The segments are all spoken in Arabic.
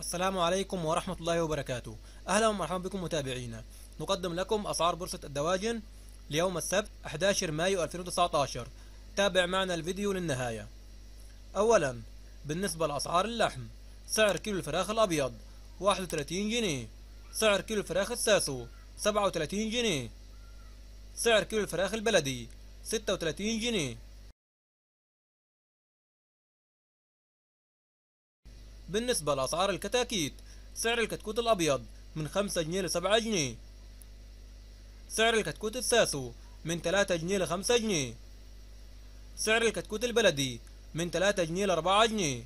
السلام عليكم ورحمة الله وبركاته أهلا ومرحبا بكم متابعينا نقدم لكم أسعار بورصة الدواجن ليوم السبت 11 مايو 2019 تابع معنا الفيديو للنهاية أولا بالنسبة لأسعار اللحم سعر كيلو الفراخ الأبيض 31 جنيه سعر كيلو الفراخ الساسو 37 جنيه سعر كيلو الفراخ البلدي 36 جنيه بالنسبة لأسعار الكتاكيت سعر الكتكوت الأبيض من 5 جنيه ل 7 جنيه سعر الكتكوت الساسو من 3 جنيه ل 5 جنيه سعر الكتكوت البلدي من 3 جنيه ل 4 جنيه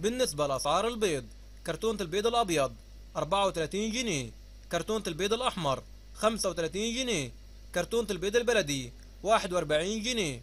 بالنسبة لأسعار البيض كرتونة البيض الأبيض 34 جنيه كرتونة البيض الأحمر 35 جنيه كرتونة البيض البلدي 41 جنيه